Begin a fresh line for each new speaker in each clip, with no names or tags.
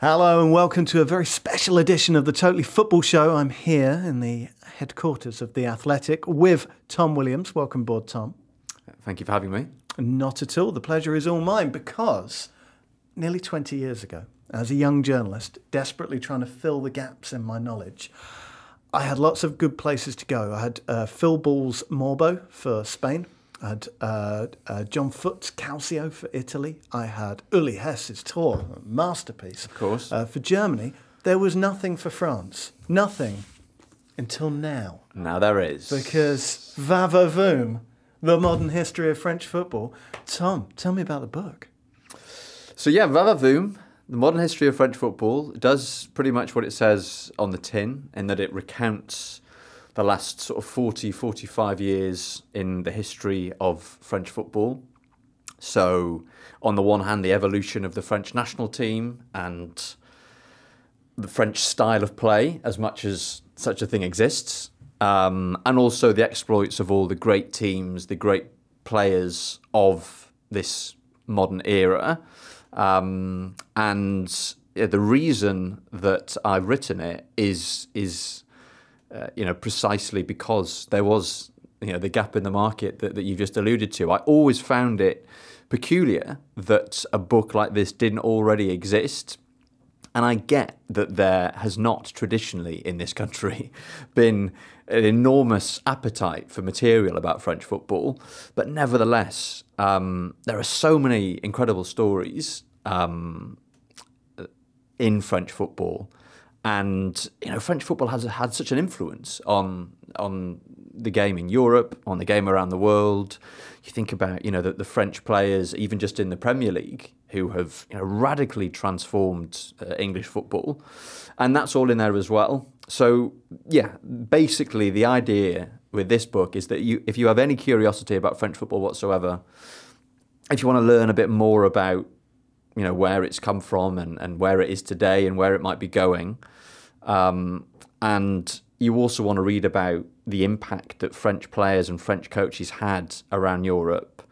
Hello and welcome to a very special edition of the Totally Football Show. I'm here in the headquarters of The Athletic with Tom Williams. Welcome aboard, Tom.
Thank you for having me.
Not at all. The pleasure is all mine because nearly 20 years ago, as a young journalist, desperately trying to fill the gaps in my knowledge, I had lots of good places to go. I had uh, Phil Ball's Morbo for Spain, I had uh, uh, John Foote's Calcio for Italy. I had Uli Hess's a masterpiece. Of course. Uh, for Germany, there was nothing for France. Nothing until now.
Now there is.
Because Voom, the modern history of French football. Tom, tell me about the book.
So, yeah, Voom, the modern history of French football, does pretty much what it says on the tin in that it recounts the last sort of 40, 45 years in the history of French football. So, on the one hand, the evolution of the French national team and the French style of play, as much as such a thing exists, um, and also the exploits of all the great teams, the great players of this modern era. Um, and the reason that I've written it is is uh, you know, precisely because there was, you know, the gap in the market that, that you just alluded to. I always found it peculiar that a book like this didn't already exist. And I get that there has not traditionally in this country been an enormous appetite for material about French football. But nevertheless, um, there are so many incredible stories um, uh, in French football and you know French football has had such an influence on on the game in Europe, on the game around the world. You think about you know the, the French players, even just in the Premier League, who have you know, radically transformed uh, English football, and that's all in there as well. So yeah, basically the idea with this book is that you, if you have any curiosity about French football whatsoever, if you want to learn a bit more about you know where it's come from and, and where it is today and where it might be going. Um, and you also want to read about the impact that French players and French coaches had around Europe.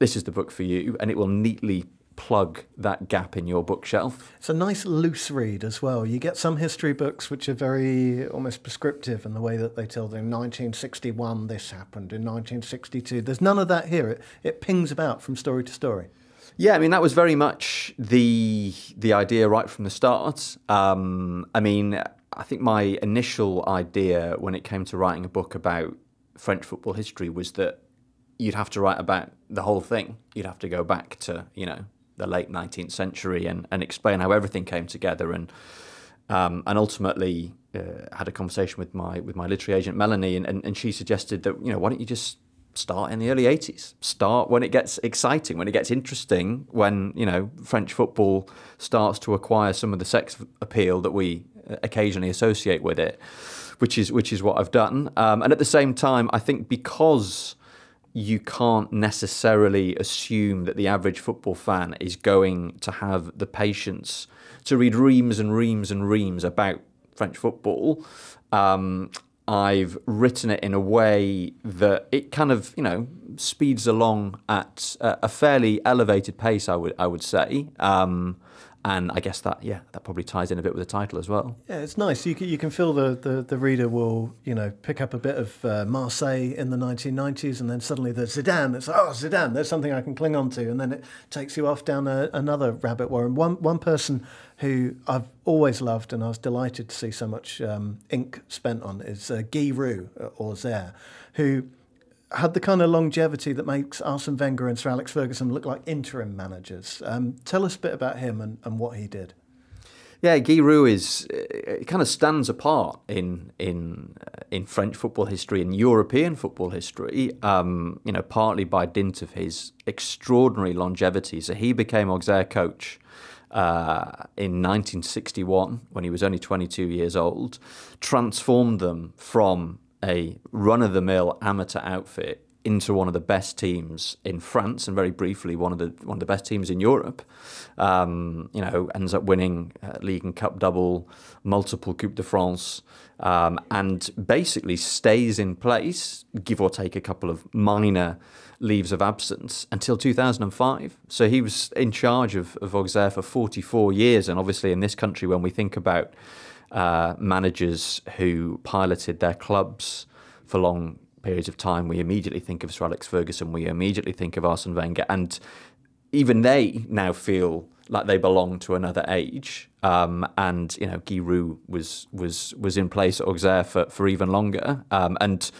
This is the book for you, and it will neatly plug that gap in your bookshelf.
It's a nice loose read as well. You get some history books which are very almost prescriptive in the way that they tell them in 1961 this happened, in 1962. There's none of that here. It, it pings about from story to story.
Yeah, I mean that was very much the the idea right from the start. Um, I mean, I think my initial idea when it came to writing a book about French football history was that you'd have to write about the whole thing. You'd have to go back to you know the late nineteenth century and and explain how everything came together and um, and ultimately uh, had a conversation with my with my literary agent Melanie and, and, and she suggested that you know why don't you just start in the early 80s. Start when it gets exciting, when it gets interesting, when, you know, French football starts to acquire some of the sex appeal that we uh, occasionally associate with it, which is which is what I've done. Um, and at the same time, I think because you can't necessarily assume that the average football fan is going to have the patience to read reams and reams and reams about French football. Um, I've written it in a way that it kind of, you know, speeds along at a fairly elevated pace, I would, I would say. Um, and I guess that yeah that probably ties in a bit with the title as well.
Yeah, it's nice. You can, you can feel the, the, the reader will you know pick up a bit of uh, Marseille in the 1990s, and then suddenly the Zidane. It's like, oh Zidane, there's something I can cling on to, and then it takes you off down a, another rabbit warren. One one person who I've always loved, and I was delighted to see so much um, ink spent on, is uh, Guy Roux uh, or Zaire, who had the kind of longevity that makes Arsene Wenger and Sir Alex Ferguson look like interim managers. Um, tell us a bit about him and, and what he did.
Yeah, Guy Roux is uh, kind of stands apart in in uh, in French football history and European football history. Um, you know, partly by dint of his extraordinary longevity. So he became Auxerre coach uh, in 1961 when he was only 22 years old, transformed them from a run of the mill amateur outfit into one of the best teams in France and very briefly one of the one of the best teams in Europe. Um, you know, ends up winning uh, league and cup double, multiple Coupe de France, um, and basically stays in place, give or take a couple of minor leaves of absence until 2005. So he was in charge of, of Auxerre for 44 years, and obviously in this country, when we think about uh, managers who piloted their clubs for long periods of time. We immediately think of Sir Alex Ferguson. We immediately think of Arsene Wenger, and even they now feel like they belong to another age. Um, and you know, Giroud was was was in place at Auxerre for, for even longer. Um, and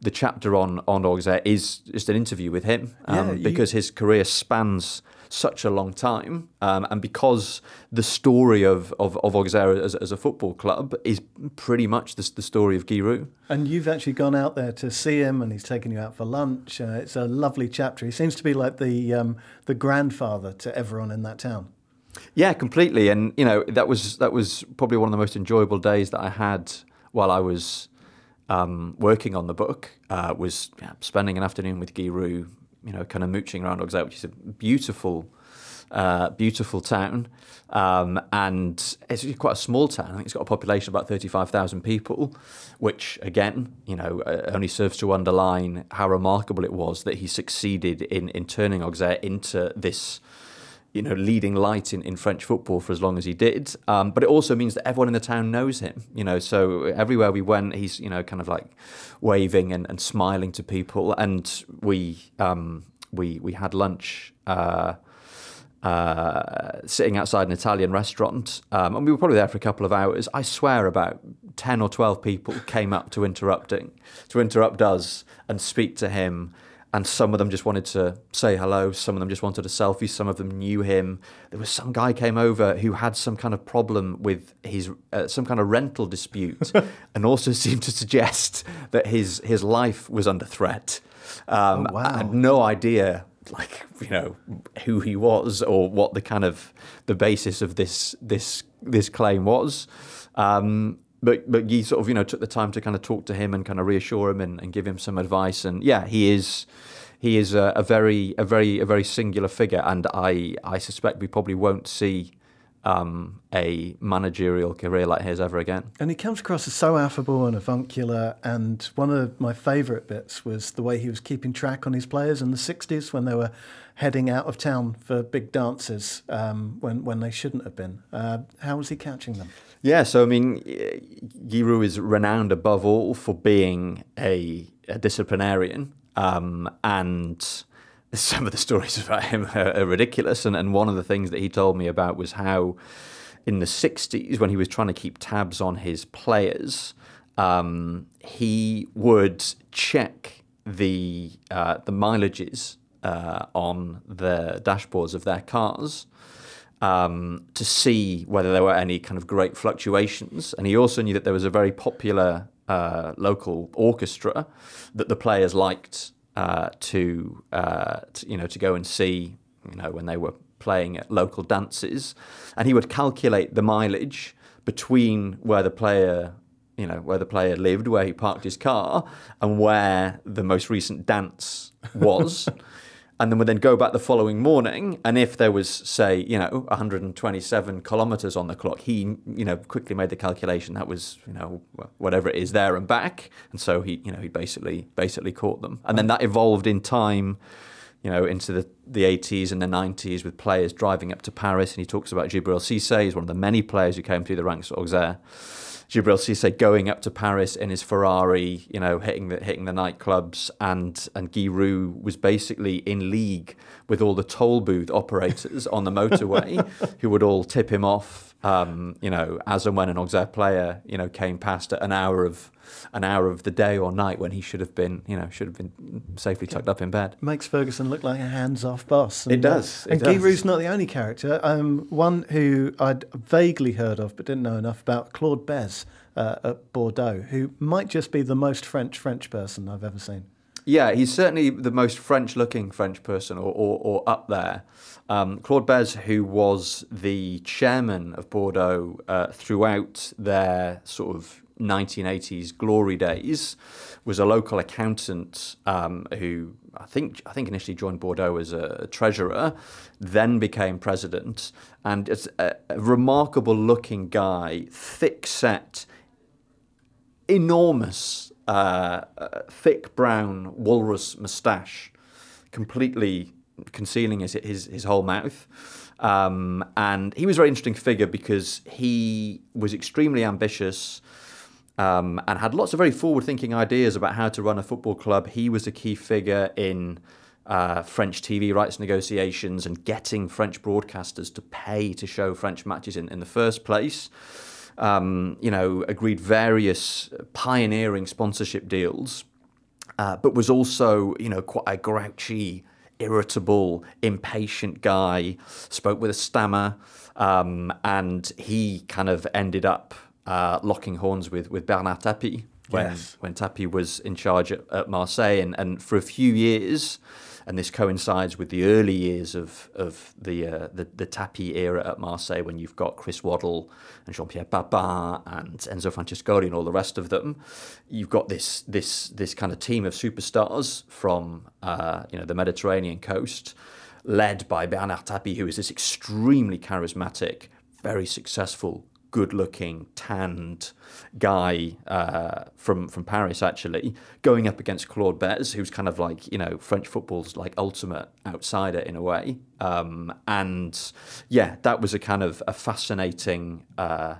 the chapter on on Auxerre is just an interview with him um, yeah, because his career spans such a long time, um, and because the story of of, of Auxerre as, as, a football club is pretty much the, the story of Giroud.
And you've actually gone out there to see him, and he's taken you out for lunch. Uh, it's a lovely chapter. He seems to be like the um, the grandfather to everyone in that town.
Yeah, completely. And you know that was that was probably one of the most enjoyable days that I had while I was um, working on the book. Uh, was yeah, spending an afternoon with Giru you know, kind of mooching around Oxeye, which is a beautiful, uh, beautiful town. Um, and it's quite a small town. I think it's got a population of about 35,000 people, which again, you know, uh, only serves to underline how remarkable it was that he succeeded in, in turning Oxeye into this you know, leading light in, in French football for as long as he did. Um, but it also means that everyone in the town knows him, you know, so everywhere we went, he's, you know, kind of like waving and, and smiling to people. And we, um, we, we had lunch, uh, uh, sitting outside an Italian restaurant, um, and we were probably there for a couple of hours. I swear, about ten or twelve people came up to interrupting, to interrupt us and speak to him and some of them just wanted to say hello some of them just wanted a selfie some of them knew him there was some guy came over who had some kind of problem with his uh, some kind of rental dispute and also seemed to suggest that his his life was under threat um, oh, wow. i had no idea like you know who he was or what the kind of the basis of this this this claim was um, but but he sort of you know took the time to kind of talk to him and kind of reassure him and, and give him some advice and yeah he is he is a, a, very a very a very singular figure and I I suspect we probably won't see um, a managerial career like his ever again.
And he comes across as so affable and avuncular. And one of my favourite bits was the way he was keeping track on his players in the 60s when they were heading out of town for big dances um, when, when they shouldn't have been. Uh, how was he catching them?
Yeah, so I mean, Giroud is renowned above all for being a, a disciplinarian, um, and some of the stories about him are, are ridiculous. And, and one of the things that he told me about was how, in the '60s, when he was trying to keep tabs on his players, um, he would check the uh, the mileages uh, on the dashboards of their cars um, to see whether there were any kind of great fluctuations. And he also knew that there was a very popular uh, local orchestra that the players liked uh, to, uh, to, you know, to go and see, you know, when they were playing at local dances. And he would calculate the mileage between where the player you know where the player lived, where he parked his car, and where the most recent dance was, and then would then go back the following morning. And if there was, say, you know, 127 kilometers on the clock, he, you know, quickly made the calculation that was, you know, whatever it is there and back. And so he, you know, he basically basically caught them. And then that evolved in time, you know, into the, the 80s and the 90s with players driving up to Paris. And he talks about Gibril Cisse, he's one of the many players who came through the ranks at Auxerre. Gibril Cisse going up to Paris in his Ferrari, you know, hitting the hitting the nightclubs, and and Giroud was basically in league with all the toll booth operators on the motorway, who would all tip him off um, you know, as and when an auxerre player, you know, came past at an hour of an hour of the day or night when he should have been, you know, should have been safely tucked up in bed.
Makes Ferguson look like a hands-off boss. And, uh, it does. Uh, and does. not the only character. Um, one who I'd vaguely heard of but didn't know enough about, Claude Bez uh, at Bordeaux, who might just be the most French French person I've ever seen.
Yeah, he's certainly the most French looking French person or, or, or up there. Um, Claude Bez, who was the chairman of Bordeaux uh, throughout their sort of 1980s glory days, was a local accountant um, who I think I think initially joined Bordeaux as a treasurer, then became president, and it's a, a remarkable looking guy, thick set, enormous uh, thick brown walrus moustache, completely concealing his his, his whole mouth. Um, and he was a very interesting figure because he was extremely ambitious. Um, and had lots of very forward-thinking ideas about how to run a football club. He was a key figure in uh, French TV rights negotiations and getting French broadcasters to pay to show French matches in, in the first place um, you know, agreed various pioneering sponsorship deals, uh, but was also, you know, quite a grouchy, irritable, impatient guy, spoke with a stammer, um, and he kind of ended up uh, locking horns with, with Bernard Tapie when, yes. when Tapie was in charge at, at Marseille. And, and for a few years, and this coincides with the early years of of the uh, the, the Tapi era at Marseille, when you've got Chris Waddle and Jean Pierre Baba and Enzo Francescoli and all the rest of them. You've got this this this kind of team of superstars from uh, you know the Mediterranean coast, led by Bernard Tapi, who is this extremely charismatic, very successful good-looking, tanned guy uh, from from Paris, actually, going up against Claude Bez, who's kind of like you know French football's like ultimate outsider in a way. Um, and yeah, that was a kind of a fascinating. Uh,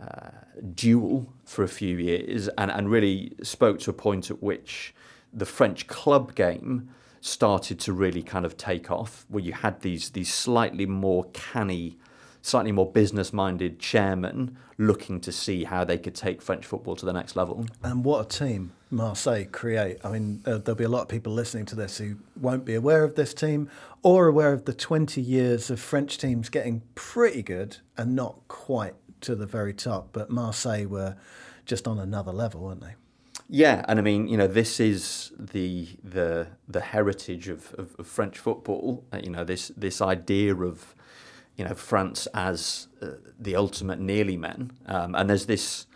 uh, duel for a few years and, and really spoke to a point at which the French club game started to really kind of take off, where you had these these slightly more canny slightly more business minded chairman looking to see how they could take French football to the next level.
And what a team Marseille create. I mean, uh, there'll be a lot of people listening to this who won't be aware of this team or aware of the 20 years of French teams getting pretty good and not quite to the very top. But Marseille were just on another level, weren't they?
Yeah, and I mean, you know, this is the the the heritage of, of, of French football. Uh, you know, this this idea of you know France as uh, the ultimate nearly men, um, and there's this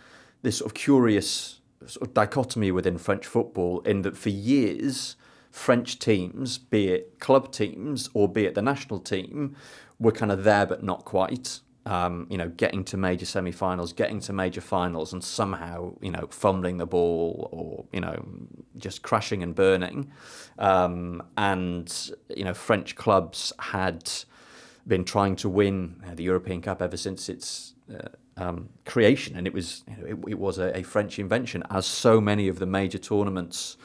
this sort of curious sort of dichotomy within French football in that for years French teams, be it club teams or be it the national team, were kind of there but not quite. Um, you know, getting to major semi-finals, getting to major finals, and somehow you know fumbling the ball or you know just crashing and burning. Um, and you know, French clubs had been trying to win uh, the European Cup ever since its uh, um, creation, and it was you know, it, it, was a, a, French invention, as so many of the major tournaments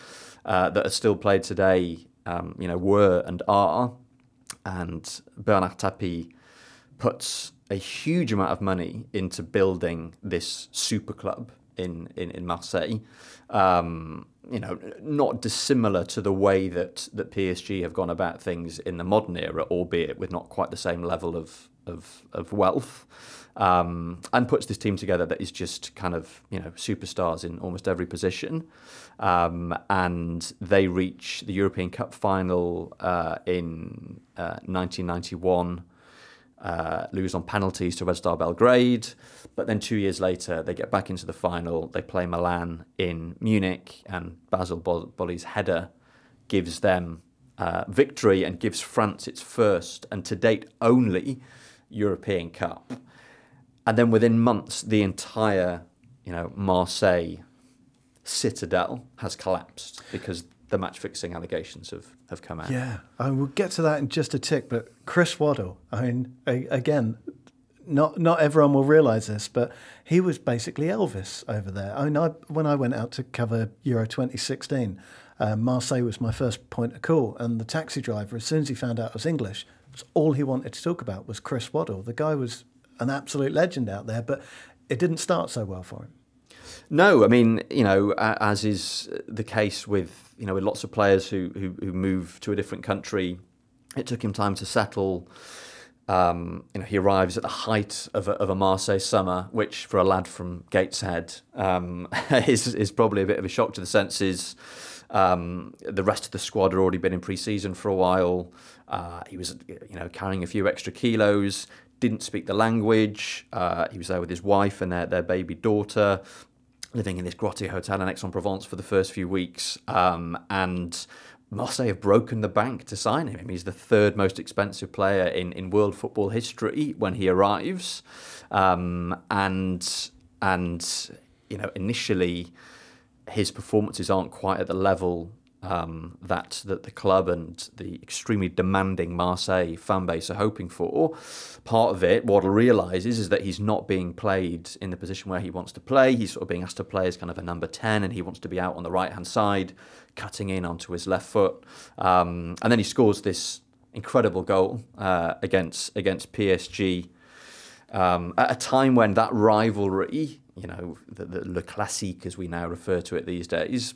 uh, that are still played today, um, you know, were and are. And Bernard Tapie puts a huge amount of money into building this super club in in, in Marseille. Um, you know, not dissimilar to the way that, that PSG have gone about things in the modern era, albeit with not quite the same level of, of, of wealth, um, and puts this team together that is just kind of, you know, superstars in almost every position. Um, and they reach the European Cup final uh, in uh, 1991. Uh, lose on penalties to Red Star Belgrade. But then two years later, they get back into the final. They play Milan in Munich, and Basil Bolli's header gives them uh, victory and gives France its first and to date only European Cup. And then within months, the entire, you know, Marseille citadel has collapsed because the match fixing allegations have, have come out. Yeah,
I will get to that in just a tick. But Chris Waddle, I mean, a, again, not not everyone will realise this, but he was basically Elvis over there. I mean, I, when I went out to cover Euro 2016, uh, Marseille was my first point of call, and the taxi driver, as soon as he found out I was English, all he wanted to talk about was Chris Waddle. The guy was an absolute legend out there, but it didn't start so well for him.
No, I mean, you know, as is the case with you know, with lots of players who, who, who move to a different country. It took him time to settle. Um, you know, he arrives at the height of a, of a Marseille summer, which for a lad from Gateshead um, is, is probably a bit of a shock to the senses. Um, the rest of the squad had already been in pre-season for a while. Uh, he was, you know, carrying a few extra kilos. Didn't speak the language. Uh, he was there with his wife and their, their baby daughter living in this grotty hotel in Aix-en-Provence for the first few weeks, um, and Marseille have broken the bank to sign him. He's the third most expensive player in, in world football history when he arrives, um, and and you know initially his performances aren't quite at the level um, that that the club and the extremely demanding Marseille fan base are hoping for. Part of it, Waddle realizes, is that he's not being played in the position where he wants to play. He's sort of being asked to play as kind of a number ten, and he wants to be out on the right hand side, cutting in onto his left foot. Um, and then he scores this incredible goal uh, against against PSG um, at a time when that rivalry, you know, the, the Le Classique as we now refer to it these days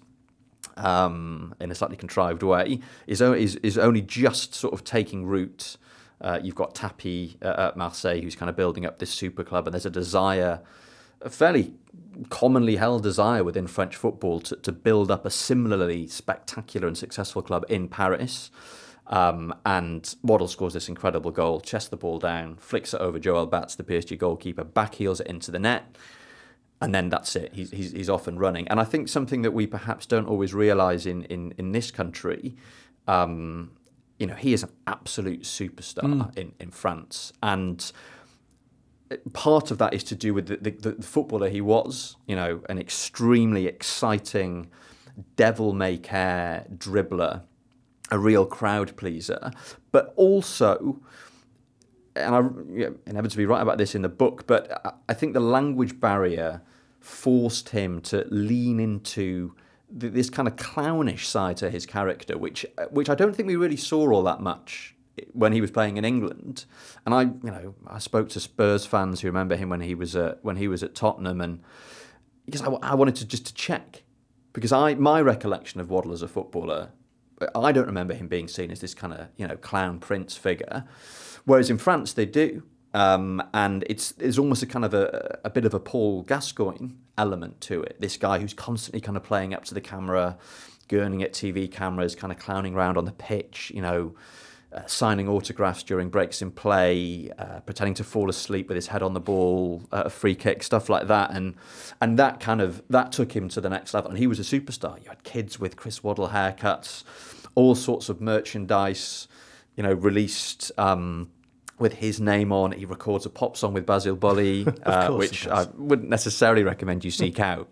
um, in a slightly contrived way is, is, is only just sort of taking root. Uh, you've got Tappy uh, at Marseille who's kind of building up this super club, and there's a desire, a fairly commonly held desire within French football to, to build up a similarly spectacular and successful club in Paris. Um, and Waddle scores this incredible goal, chests the ball down, flicks it over Joel Bats, the PSG goalkeeper, backheels it into the net and then that's it. He's, he's, he's off and running. And I think something that we perhaps don't always realise in, in, in this country, um, you know, he is an absolute superstar mm. in, in France. And part of that is to do with the, the, the footballer he was, you know, an extremely exciting, devil may care dribbler, a real crowd pleaser, but also and I you know, inevitably write about this in the book, but I think the language barrier forced him to lean into th- this kind of clownish side to his character, which uh, which I don't think we really saw all that much when he was playing in England. And I, you know, I spoke to Spurs fans who remember him when he was at, when he was at Tottenham, and because I, I wanted to just to check because I my recollection of Waddle as a footballer, I don't remember him being seen as this kind of you know clown prince figure. Whereas in France, they do. Um, and it's it's almost a kind of a, a bit of a Paul Gascoigne element to it. This guy who's constantly kind of playing up to the camera, gurning at TV cameras, kind of clowning around on the pitch, you know, uh, signing autographs during breaks in play, uh, pretending to fall asleep with his head on the ball, uh, a free kick, stuff like that, and and that kind of that took him to the next level. And he was a superstar. You had kids with Chris Waddle haircuts, all sorts of merchandise you know, released. Um, with his name on, he records a pop song with Basil Boli, uh, which I wouldn't necessarily recommend you seek out.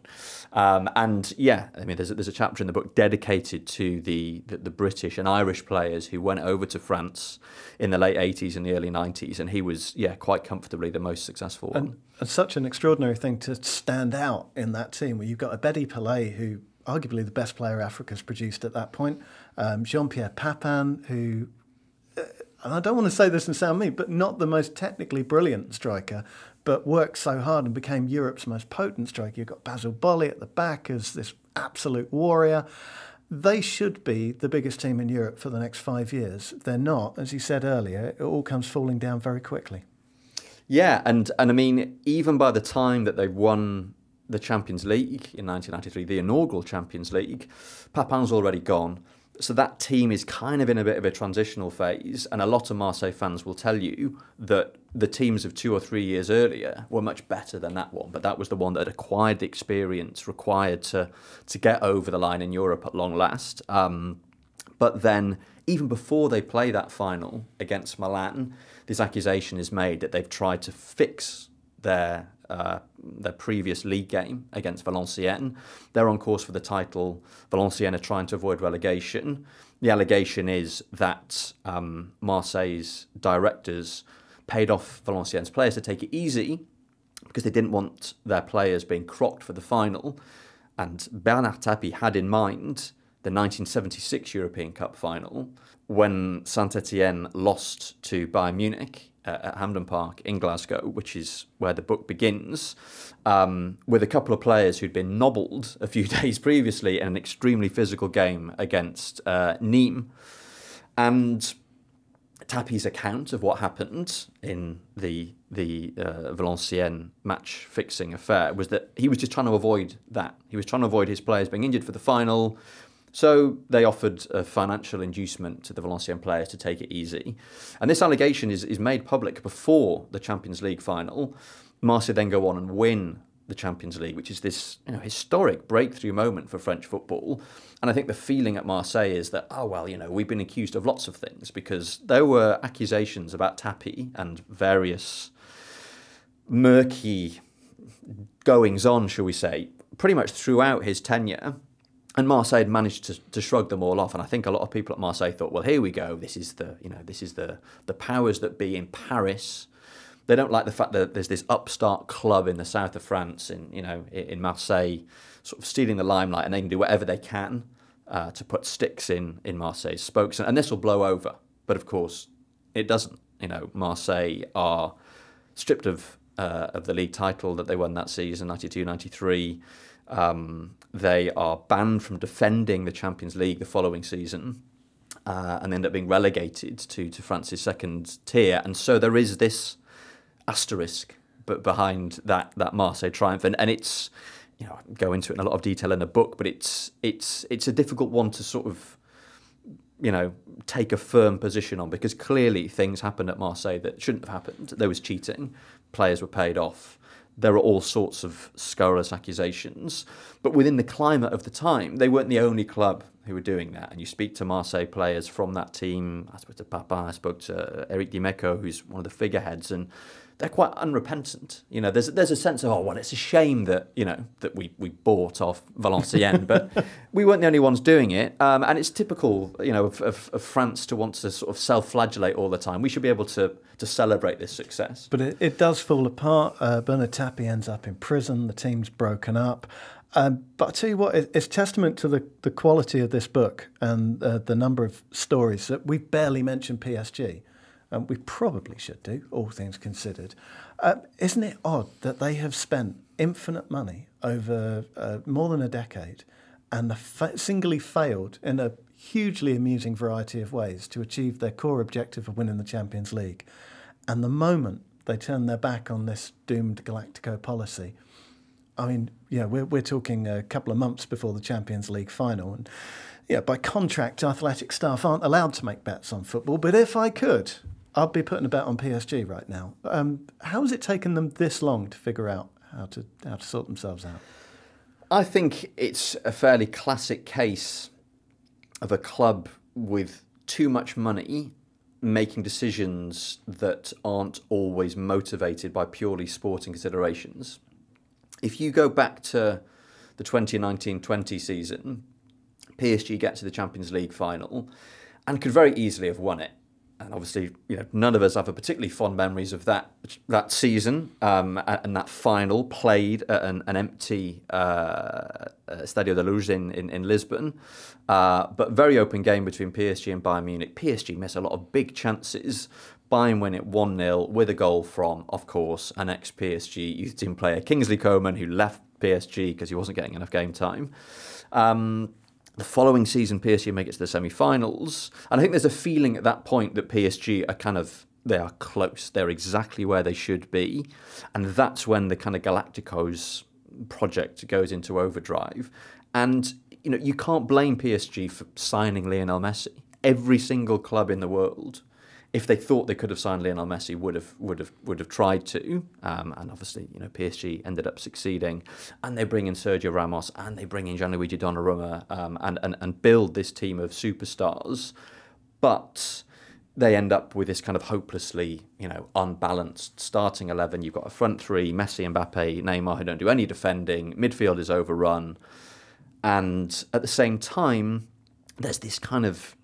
Um, and yeah, I mean, there's a, there's a chapter in the book dedicated to the, the, the British and Irish players who went over to France in the late 80s and the early 90s, and he was yeah quite comfortably the most successful and, one.
And such an extraordinary thing to stand out in that team, where you've got a Betty Pele, who arguably the best player Africa's produced at that point, um, Jean Pierre Papin who and I don't want to say this and sound mean, but not the most technically brilliant striker, but worked so hard and became Europe's most potent striker. You've got Basil Boli at the back as this absolute warrior. They should be the biggest team in Europe for the next five years. They're not, as you said earlier, it all comes falling down very quickly.
Yeah, and, and I mean, even by the time that they won the Champions League in 1993, the inaugural Champions League, Papin's already gone. So that team is kind of in a bit of a transitional phase, and a lot of Marseille fans will tell you that the teams of two or three years earlier were much better than that one, but that was the one that acquired the experience required to to get over the line in Europe at long last. Um, but then, even before they play that final against Milan, this accusation is made that they've tried to fix their uh, their previous league game against Valenciennes. They're on course for the title. Valenciennes are trying to avoid relegation. The allegation is that um, Marseille's directors paid off Valenciennes players to take it easy because they didn't want their players being crocked for the final. And Bernard Tapie had in mind the 1976 European Cup final when Saint Etienne lost to Bayern Munich at Hampden Park in Glasgow, which is where the book begins, um, with a couple of players who'd been nobbled a few days previously in an extremely physical game against uh, Nîmes. And Tappy's account of what happened in the the uh, Valenciennes match fixing affair was that he was just trying to avoid that. He was trying to avoid his players being injured for the final, so they offered a financial inducement to the Valenciennes players to take it easy. And this allegation is, is made public before the Champions League final. Marseille then go on and win the Champions League, which is this you know, historic breakthrough moment for French football. And I think the feeling at Marseille is that, oh, well, you know, we've been accused of lots of things because there were accusations about Tapie and various murky goings on, shall we say, pretty much throughout his tenure and Marseille had managed to, to shrug them all off. And I think a lot of people at Marseille thought, well, here we go. This is the you know this is the the powers that be in Paris. They don't like the fact that there's this upstart club in the south of France, in you know in Marseille, sort of stealing the limelight, and they can do whatever they can uh, to put sticks in in Marseille's spokes, and this will blow over. But of course, it doesn't. You know, Marseille are stripped of uh, of the league title that they won that season, 92-93 um, they are banned from defending the Champions League the following season. Uh, and end up being relegated to, to France's second tier. And so there is this asterisk but behind that that Marseille triumph. And, and it's, you know, I go into it in a lot of detail in the book, but it's it's it's a difficult one to sort of, you know, take a firm position on because clearly things happened at Marseille that shouldn't have happened. There was cheating, players were paid off there are all sorts of scurrilous accusations. But within the climate of the time, they weren't the only club who were doing that. And you speak to Marseille players from that team. I spoke to Papa, I spoke to Eric Dimeco, who's one of the figureheads, and they're quite unrepentant. You know, there's there's a sense of oh well, it's a shame that you know that we we bought off Valenciennes, but we weren't the only ones doing it. Um, and it's typical, you know, of, of, of, France to want to sort of self-flagellate all the time. We should be able to to celebrate this success.
But it, it does fall apart. Uh, Bernard Tapie ends up in prison. The team's broken up. Um, but I tell you what, it, it's testament to the, the quality of this book and uh, the number of stories that we barely mentioned PSG um, we probably should do, all things considered. Um, isn't it odd that they have spent infinite money over uh, more than a decade and fa- singly failed in a hugely amusing variety of ways to achieve their core objective of winning the Champions League? And the moment they turn their back on this doomed Galactico policy, I mean, yeah, we're, we're talking a couple of months before the Champions League final. And yeah, by contract, athletic staff aren't allowed to make bets on football. But if I could, I'd be putting a bet on PSG right now. Um, how has it taken them this long to figure out how to how to sort themselves out?
I think it's a fairly classic case of a club with too much money making decisions that aren't always motivated by purely sporting considerations. If you go back to the 2019 20 season, PSG get to the Champions League final and could very easily have won it and obviously, you know, none of us have a particularly fond memories of that that season um, and, that final played at an, an empty uh, uh Stadio de Luz in, in, in Lisbon. Uh, but very open game between PSG and Bayern Munich. PSG miss a lot of big chances. Bayern win it 1 0 with a goal from, of course, an ex PSG youth team player, Kingsley Coman, who left PSG because he wasn't getting enough game time. Um, the following season, PSG make it to the semi-finals, and I think there's a feeling at that point that PSG are kind of they are close. They're exactly where they should be, and that's when the kind of Galacticos project goes into overdrive. And you know you can't blame PSG for signing Lionel Messi. Every single club in the world if they thought they could have signed Lionel Messi, would have would have would have tried to. Um, and obviously, you know, PSG ended up succeeding, and they bring in Sergio Ramos and they bring in Gianluigi Donnarumma um, and, and and build this team of superstars, but they end up with this kind of hopelessly, you know, unbalanced starting eleven. You've got a front three: Messi, Mbappe, Neymar, who don't do any defending. Midfield is overrun, and at the same time, there's this kind of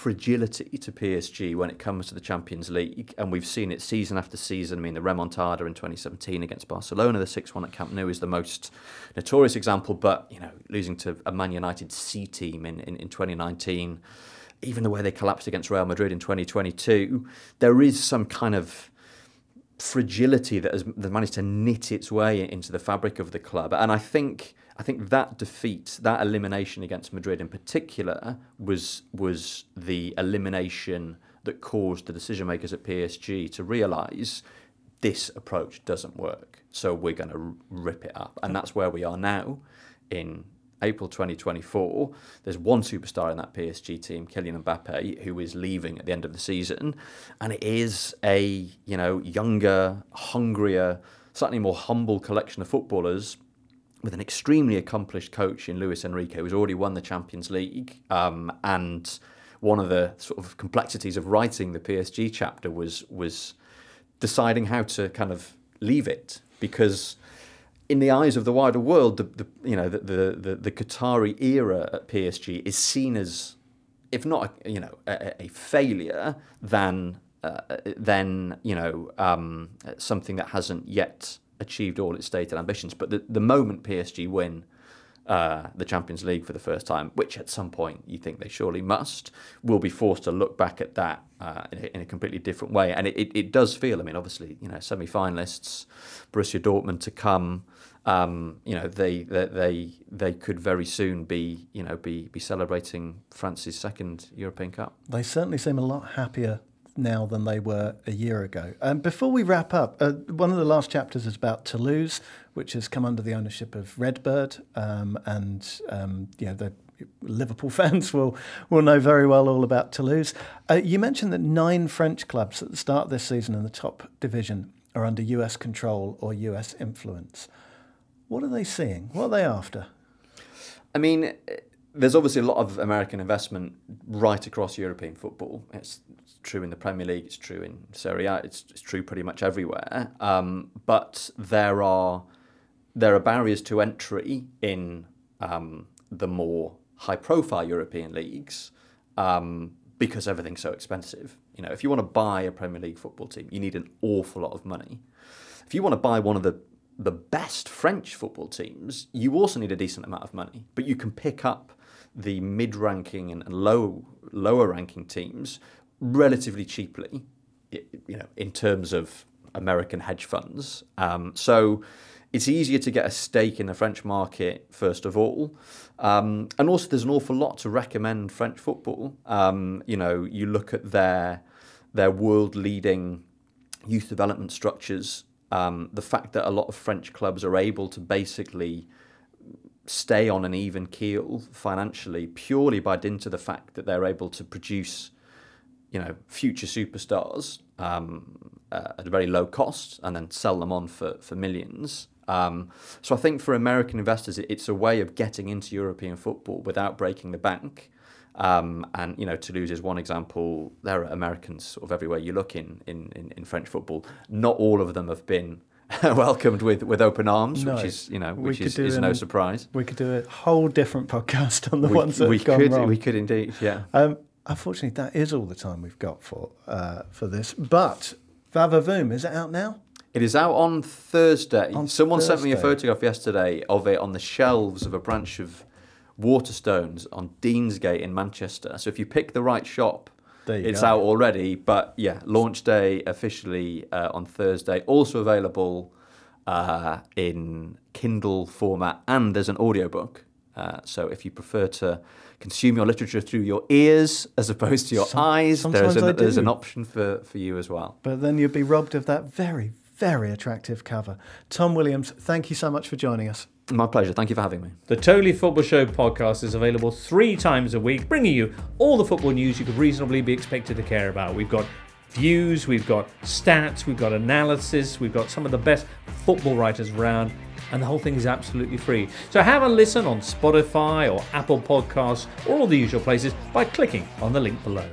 fragility to PSG when it comes to the Champions League, and we've seen it season after season. I mean, the Remontada in 2017 against Barcelona, the 6 1 at Camp Nou is the most notorious example, but, you know, losing to a Man United C team in, in, in 2019, even the way they collapsed against Real Madrid in 2022, there is some kind of fragility that has, managed to knit its way into the fabric of the club. And I think I think that defeat, that elimination against Madrid in particular, was was the elimination that caused the decision makers at PSG to realise this approach doesn't work. So we're going to rip it up, and that's where we are now in April 2024. There's one superstar in that PSG team, Kylian Mbappe, who is leaving at the end of the season, and it is a you know younger, hungrier, slightly more humble collection of footballers with an extremely accomplished coach in Luis Enrique, who's already won the Champions League. Um, and one of the sort of complexities of writing the PSG chapter was was deciding how to kind of leave it because. In the eyes of the wider world, the, the you know the, the, the, Qatari era at PSG is seen as, if not a, you know a, a failure, than uh, than you know um, something that hasn't yet achieved all its stated ambitions. But the, the moment PSG win uh, the Champions League for the first time, which at some point you think they surely must, will be forced to look back at that uh, in, a, in, a, completely different way. And it, it, it, does feel, I mean, obviously, you know, semi finalists, Borussia Dortmund to come. Um, you know they, they, they they could very soon be you know be be celebrating France's second European Cup.
They certainly seem a lot happier now than they were a year ago. And um, before we wrap up, uh, one of the last chapters is about Toulouse, which has come under the ownership of Redbird, um, and um, you know the Liverpool fans will will know very well all about Toulouse. Uh, you mentioned that nine French clubs at the start of this season in the top division are under US control or US influence. What are they seeing? What are they after?
I mean. It- there's obviously a lot of American investment right across European football. It's, it's true in the Premier League, it's true in Serie A, it's, it's true pretty much everywhere. Um, but there are there are barriers to entry in um, the more high-profile European leagues um, because everything's so expensive. You know, if you want to buy a Premier League football team, you need an awful lot of money. If you want to buy one of the the best French football teams, you also need a decent amount of money, but you can pick up the mid-ranking and low lower-ranking teams relatively cheaply, you know, in terms of American hedge funds. Um, so it's easier to get a stake in the French market, first of all. Um, and also, there's an awful lot to recommend French football. Um, you know, you look at their their world leading youth development structures. Um, the fact that a lot of French clubs are able to basically stay on an even keel financially purely by dint of the fact that they're able to produce, you know, future superstars um, uh, at a very low cost and then sell them on for, for millions. Um, so I think for American investors, it, it's a way of getting into European football without breaking the bank. Um, and you know, Toulouse is one example. There are Americans sort of everywhere you look in, in in, in French football. Not all of them have been welcomed with, with open arms, no, which is you know which is, is an, no surprise.
We could do a whole different podcast on the we, ones that we have could, gone wrong. We
could indeed, yeah.
Um, unfortunately, that is all the time we've got for uh, for this. But Vavavoom is it out now?
It is out on Thursday. On Someone Thursday. sent me a photograph yesterday of it on the shelves of a branch of Waterstones on Deansgate in Manchester. So if you pick the right shop it's go. out already, but yeah, launch day officially uh, on Thursday. Also available uh, in Kindle format, and there's an audiobook. Uh, so if you prefer to consume your literature through your ears as opposed to your Some, eyes, there's an, there's an option for, for you as well.
But then you'd be robbed of that very, very attractive cover. Tom Williams, thank you so much for joining us. My pleasure. Thank you for having
me. The Totally Football Show podcast is available three times a week, bringing you all the football news you could reasonably be expected to care about. We've got views, we've got stats, we've got analysis, we've got some of the best football writers around, and the whole thing is absolutely free. So have a listen on Spotify or Apple Podcasts or all the usual places by clicking on the link below.